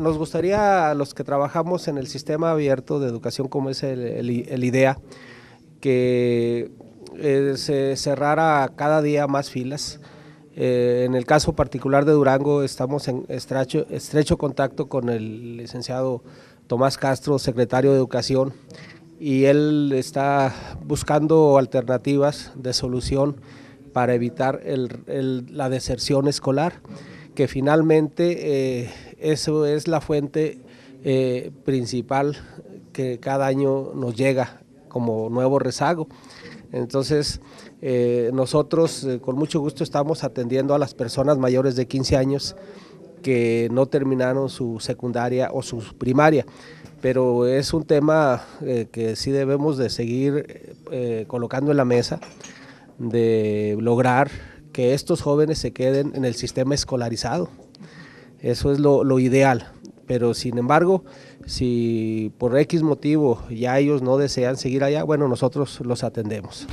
nos gustaría a los que trabajamos en el sistema abierto de educación como es el, IDEA, que eh, se cerrara cada día más filas. Eh, en el caso particular de Durango estamos en estrecho, contacto con el licenciado Tomás Castro, secretario de Educación, y él está buscando alternativas de solución para evitar la deserción escolar que finalmente eh, eso es la fuente eh, principal que cada año nos llega como nuevo rezago. Entonces, eh, nosotros con mucho gusto estamos atendiendo a las personas mayores de 15 años que no terminaron su secundaria o su primaria, pero es un tema que sí debemos de seguir colocando en la mesa, de lograr que estos jóvenes se queden en el sistema escolarizado. Eso es lo, lo ideal. Pero sin embargo, si por X motivo ya ellos no desean seguir allá, bueno, nosotros los atendemos.